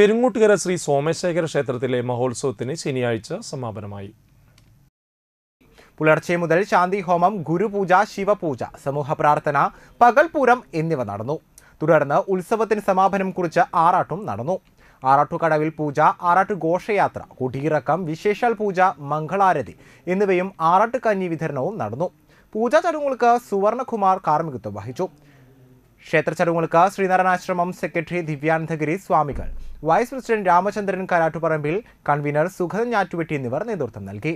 പെരുങ്ങൂട്ടുകര ശ്രീ സോമശേഖര ക്ഷേത്രത്തിലെ മഹോത്സവത്തിന് ശനിയാഴ്ച സമാപനമായി പുലർച്ചെ മുതൽ ശാന്തിഹോമം ഗുരുപൂജ ശിവപൂജ സമൂഹ പ്രാർത്ഥന പകൽപൂരം എന്നിവ നടന്നു തുടർന്ന് ഉത്സവത്തിന് സമാപനം കുറിച്ച് ആറാട്ടും നടന്നു ആറാട്ടുകടവിൽ പൂജ ആറാട്ട് ഘോഷയാത്ര കുടിയിറക്കം വിശേഷാൽ പൂജ മംഗളാരതി എന്നിവയും ആറാട്ട് കഞ്ഞി വിതരണവും നടന്നു പൂജാ ചടങ്ങുകൾക്ക് സുവർണകുമാർ കാർമ്മികത്വം വഹിച്ചു ക്ഷേത്ര ചടങ്ങുകൾക്ക് ശ്രീനാരായണാശ്രമം സെക്രട്ടറി ദിവ്യാനന്ദഗിരി സ്വാമികൾ vice president Ramachandran Karattuparambil convener Sugathan Njattuvetti എന്നിവർ നേതൃത്വം നൽകി